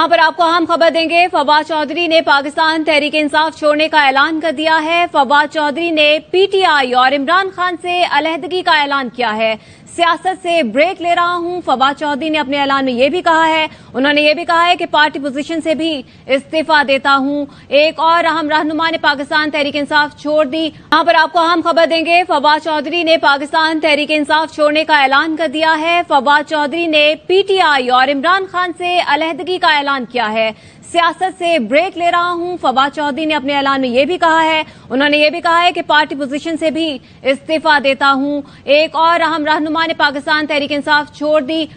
यहां पर आपको अहम खबर देंगे फवाद चौधरी ने पाकिस्तान तहरीक इंसाफ छोड़ने का ऐलान कर दिया है फवाद चौधरी ने पीटीआई और इमरान खान से अलहदगी का ऐलान किया है सियासत से ब्रेक ले रहा हूं फवाद चौधरी ने अपने ऐलान में यह भी कहा है उन्होंने ये भी कहा है कि पार्टी पोजीशन से भी इस्तीफा देता हूं एक और अहम रहनुमा ने पाकिस्तान तहरीक इंसाफ छोड़ दी यहां पर आपको अहम खबर देंगे फवाद चौधरी ने पाकिस्तान तहरीक इंसाफ छोड़ने का ऐलान कर दिया है फवाद चौधरी ने पीटीआई और इमरान खान से अलहदगी का ऐलान ऐलान किया है सियासत से ब्रेक ले रहा हूं फवाद चौधरी ने अपने ऐलान में यह भी कहा है उन्होंने ये भी कहा है कि पार्टी पोजीशन से भी इस्तीफा देता हूं एक और अहम रहनुमा ने पाकिस्तान तहरीक इंसाफ छोड़ दी